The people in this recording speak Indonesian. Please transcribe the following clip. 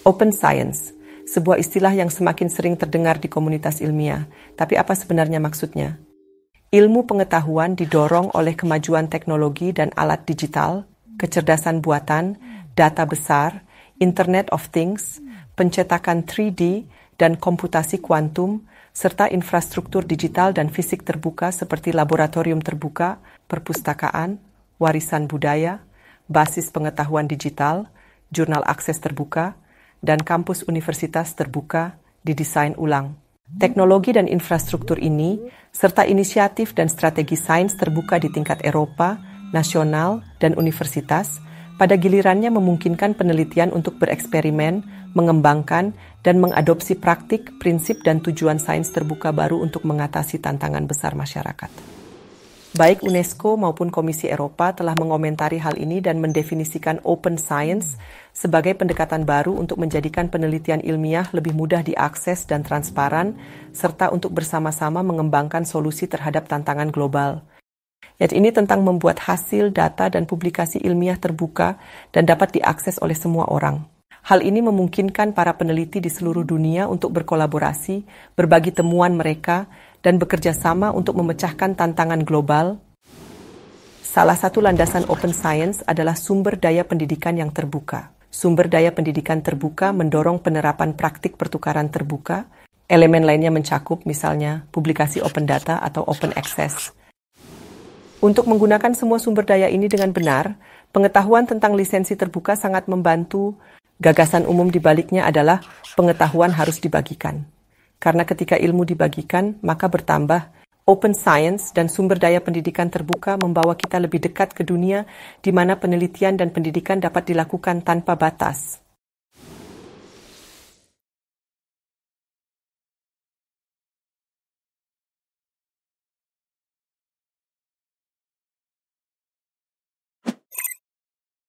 Open science, sebuah istilah yang semakin sering terdengar di komunitas ilmiah. Tapi apa sebenarnya maksudnya? Ilmu pengetahuan didorong oleh kemajuan teknologi dan alat digital, kecerdasan buatan, data besar, Internet of Things, pencetakan 3D, dan komputasi kuantum, serta infrastruktur digital dan fisik terbuka seperti laboratorium terbuka, perpustakaan, warisan budaya, basis pengetahuan digital, jurnal akses terbuka, dan kampus universitas terbuka didesain ulang. Teknologi dan infrastruktur ini, serta inisiatif dan strategi sains terbuka di tingkat Eropa, nasional, dan universitas, pada gilirannya memungkinkan penelitian untuk bereksperimen, mengembangkan, dan mengadopsi praktik, prinsip, dan tujuan sains terbuka baru untuk mengatasi tantangan besar masyarakat. Baik UNESCO maupun Komisi Eropa telah mengomentari hal ini dan mendefinisikan open science sebagai pendekatan baru untuk menjadikan penelitian ilmiah lebih mudah diakses dan transparan, serta untuk bersama-sama mengembangkan solusi terhadap tantangan global. Yaitu ini tentang membuat hasil, data, dan publikasi ilmiah terbuka dan dapat diakses oleh semua orang. Hal ini memungkinkan para peneliti di seluruh dunia untuk berkolaborasi, berbagi temuan mereka, dan bekerja sama untuk memecahkan tantangan global. Salah satu landasan open science adalah sumber daya pendidikan yang terbuka. Sumber daya pendidikan terbuka mendorong penerapan praktik pertukaran terbuka. Elemen lainnya mencakup misalnya publikasi open data atau open access. Untuk menggunakan semua sumber daya ini dengan benar, pengetahuan tentang lisensi terbuka sangat membantu Gagasan umum dibaliknya adalah pengetahuan harus dibagikan. Karena ketika ilmu dibagikan, maka bertambah open science dan sumber daya pendidikan terbuka membawa kita lebih dekat ke dunia di mana penelitian dan pendidikan dapat dilakukan tanpa batas.